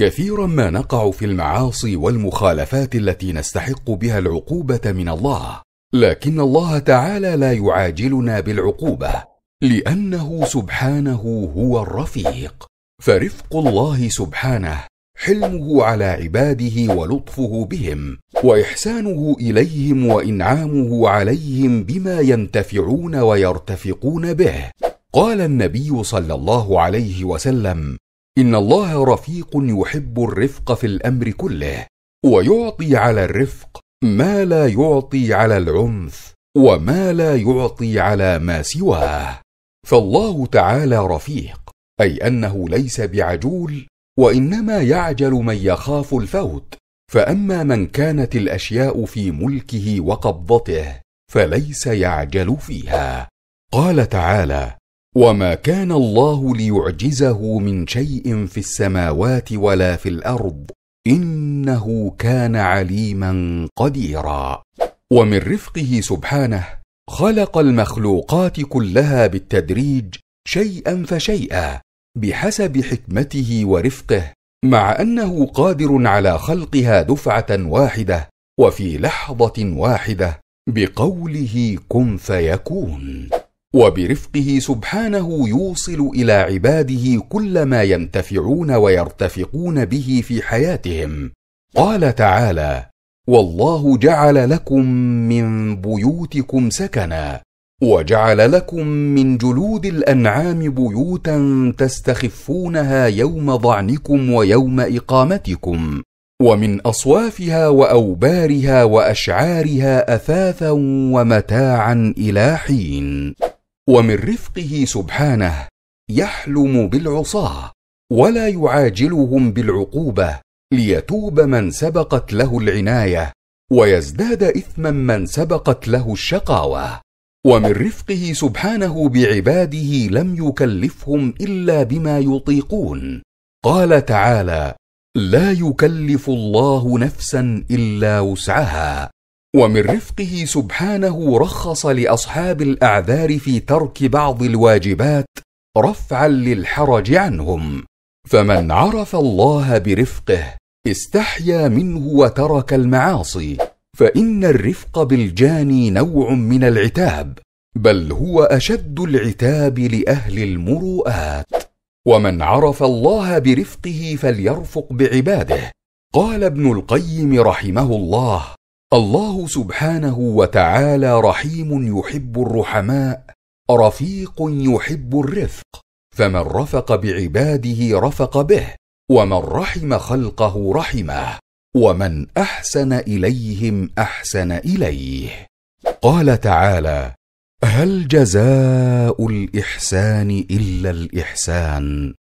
كثيرا ما نقع في المعاصي والمخالفات التي نستحق بها العقوبه من الله لكن الله تعالى لا يعاجلنا بالعقوبه لانه سبحانه هو الرفيق فرفق الله سبحانه حلمه على عباده ولطفه بهم واحسانه اليهم وانعامه عليهم بما ينتفعون ويرتفقون به قال النبي صلى الله عليه وسلم ان الله رفيق يحب الرفق في الامر كله ويعطي على الرفق ما لا يعطي على العنف وما لا يعطي على ما سواه فالله تعالى رفيق اي انه ليس بعجول وانما يعجل من يخاف الفوت فاما من كانت الاشياء في ملكه وقبضته فليس يعجل فيها قال تعالى وما كان الله ليعجزه من شيء في السماوات ولا في الارض انه كان عليما قديرا ومن رفقه سبحانه خلق المخلوقات كلها بالتدريج شيئا فشيئا بحسب حكمته ورفقه مع انه قادر على خلقها دفعه واحده وفي لحظه واحده بقوله كن فيكون وبرفقه سبحانه يوصل الى عباده كل ما ينتفعون ويرتفقون به في حياتهم قال تعالى والله جعل لكم من بيوتكم سكنا وجعل لكم من جلود الانعام بيوتا تستخفونها يوم ظعنكم ويوم اقامتكم ومن اصوافها واوبارها واشعارها اثاثا ومتاعا الى حين ومن رفقه سبحانه يحلم بالعصاه ولا يعاجلهم بالعقوبه ليتوب من سبقت له العنايه ويزداد اثما من سبقت له الشقاوه ومن رفقه سبحانه بعباده لم يكلفهم الا بما يطيقون قال تعالى لا يكلف الله نفسا الا وسعها ومن رفقه سبحانه رخص لاصحاب الاعذار في ترك بعض الواجبات رفعا للحرج عنهم فمن عرف الله برفقه استحيا منه وترك المعاصي فان الرفق بالجاني نوع من العتاب بل هو اشد العتاب لاهل المروءات ومن عرف الله برفقه فليرفق بعباده قال ابن القيم رحمه الله الله سبحانه وتعالى رحيم يحب الرحماء رفيق يحب الرفق فمن رفق بعباده رفق به ومن رحم خلقه رحمه ومن احسن اليهم احسن اليه قال تعالى هل جزاء الاحسان الا الاحسان